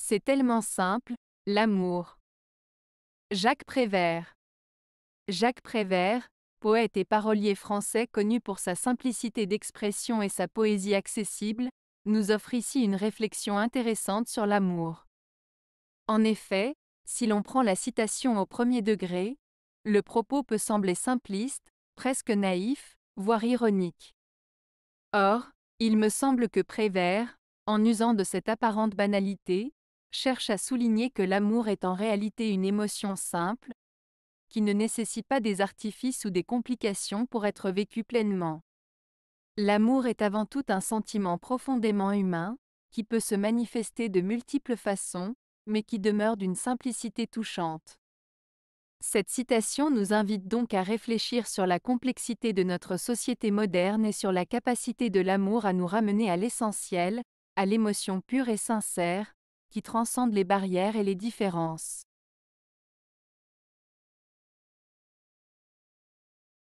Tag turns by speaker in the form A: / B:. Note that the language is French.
A: C'est tellement simple, l'amour. Jacques Prévert. Jacques Prévert, poète et parolier français connu pour sa simplicité d'expression et sa poésie accessible, nous offre ici une réflexion intéressante sur l'amour. En effet, si l'on prend la citation au premier degré, le propos peut sembler simpliste, presque naïf, voire ironique. Or, il me semble que Prévert, en usant de cette apparente banalité, cherche à souligner que l'amour est en réalité une émotion simple, qui ne nécessite pas des artifices ou des complications pour être vécu pleinement. L'amour est avant tout un sentiment profondément humain, qui peut se manifester de multiples façons, mais qui demeure d'une simplicité touchante. Cette citation nous invite donc à réfléchir sur la complexité de notre société moderne et sur la capacité de l'amour à nous ramener à l'essentiel, à l'émotion pure et sincère, qui transcende les barrières et les différences.